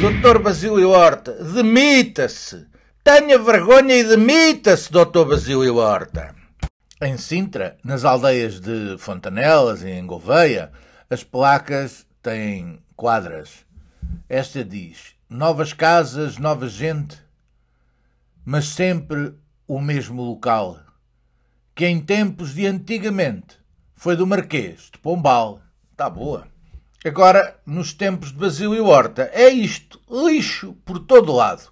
Doutor Basílio Horta, demita-se! Tenha vergonha e demita-se, doutor Basílio Horta! Em Sintra, nas aldeias de Fontanelas e em Gouveia, as placas têm quadras. Esta diz: novas casas, nova gente, mas sempre o mesmo local, que em tempos de antigamente foi do Marquês de Pombal. Está boa. Agora, nos tempos de Basílio Horta, é isto, lixo por todo lado.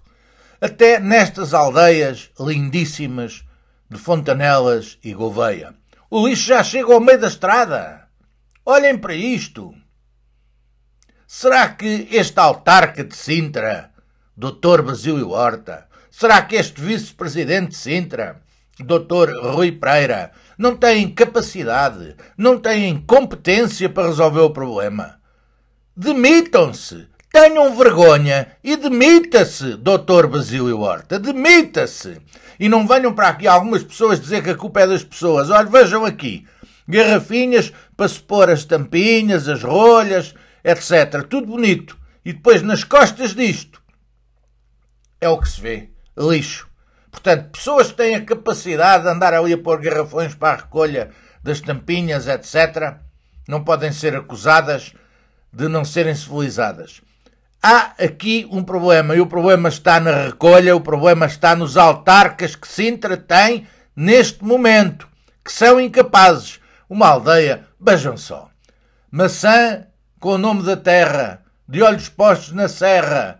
Até nestas aldeias lindíssimas de Fontanelas e Gouveia. O lixo já chega ao meio da estrada. Olhem para isto. Será que este autarca de Sintra, Dr. Basílio Horta, será que este vice-presidente de Sintra, Dr. Rui Pereira, não têm capacidade, não têm competência para resolver o problema? Demitam-se! Tenham vergonha e demita-se, doutor Basílio Horta, demita-se! E não venham para aqui algumas pessoas dizer que a culpa é das pessoas. Olha, vejam aqui, garrafinhas para se pôr as tampinhas, as rolhas, etc. Tudo bonito. E depois nas costas disto é o que se vê, lixo. Portanto, pessoas que têm a capacidade de andar ali a pôr garrafões para a recolha das tampinhas, etc., não podem ser acusadas de não serem civilizadas. Há aqui um problema, e o problema está na recolha, o problema está nos autarcas que se entretêm neste momento, que são incapazes. Uma aldeia, vejam só. Maçã com o nome da terra, de olhos postos na serra,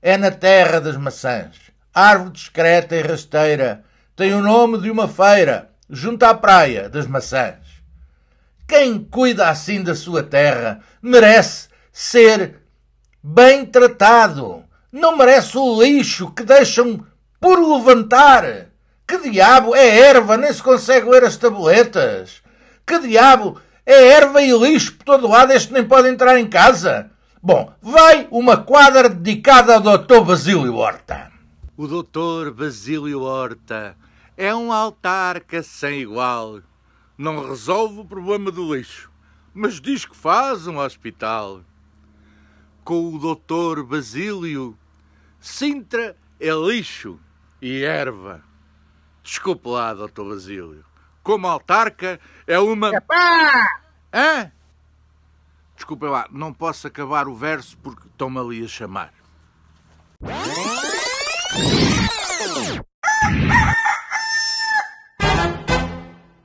é na terra das maçãs. Árvore discreta e rasteira, tem o nome de uma feira, junto à praia das maçãs. Quem cuida assim da sua terra merece ser bem tratado. Não merece o lixo que deixam por levantar. Que diabo é erva, nem se consegue ler as tabuletas. Que diabo é erva e lixo por todo lado, este nem pode entrar em casa. Bom, vai uma quadra dedicada ao Dr. Basílio Horta. O Dr. Basílio Horta é um autarca sem igual não resolve o problema do lixo, mas diz que faz um hospital. Com o doutor Basílio, Sintra é lixo e erva. Desculpe lá, doutor Basílio. Como autarca, é uma... Epá! Hã? lá, não posso acabar o verso porque estão-me ali a chamar.